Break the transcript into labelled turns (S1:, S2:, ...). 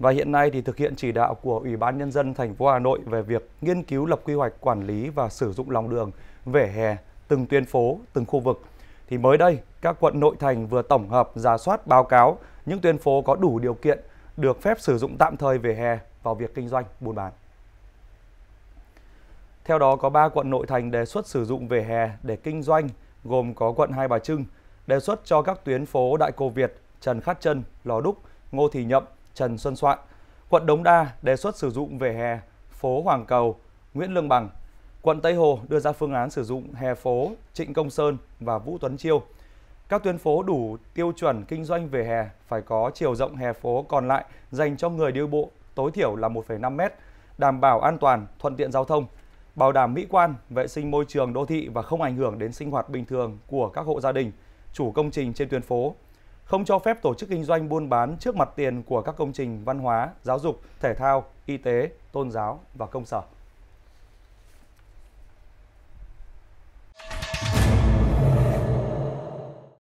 S1: Và hiện nay thì thực hiện chỉ đạo của Ủy ban nhân dân thành phố Hà Nội về việc nghiên cứu lập quy hoạch quản lý và sử dụng lòng đường, vỉa hè, từng tuyến phố, từng khu vực. Thì mới đây, các quận nội thành vừa tổng hợp giả soát báo cáo những tuyến phố có đủ điều kiện được phép sử dụng tạm thời vỉa hè vào việc kinh doanh buôn bán. Theo đó có 3 quận nội thành đề xuất sử dụng vỉa hè để kinh doanh gồm có quận Hai Bà Trưng đề xuất cho các tuyến phố Đại Cô Việt, Trần Khát Trân, Lò Đúc, Ngô Thị Nhậm Trần Xuân Soạn, quận Đống Đa đề xuất sử dụng về hè phố Hoàng Cầu, Nguyễn Lương Bằng. Quận Tây Hồ đưa ra phương án sử dụng hè phố Trịnh Công Sơn và Vũ Tuấn Chiêu. Các tuyến phố đủ tiêu chuẩn kinh doanh về hè phải có chiều rộng hè phố còn lại dành cho người đi bộ tối thiểu là 1,5 m, đảm bảo an toàn, thuận tiện giao thông, bảo đảm mỹ quan, vệ sinh môi trường đô thị và không ảnh hưởng đến sinh hoạt bình thường của các hộ gia đình, chủ công trình trên tuyến phố không cho phép tổ chức kinh doanh buôn bán trước mặt tiền của các công trình văn hóa, giáo dục, thể thao, y tế, tôn giáo và công sở.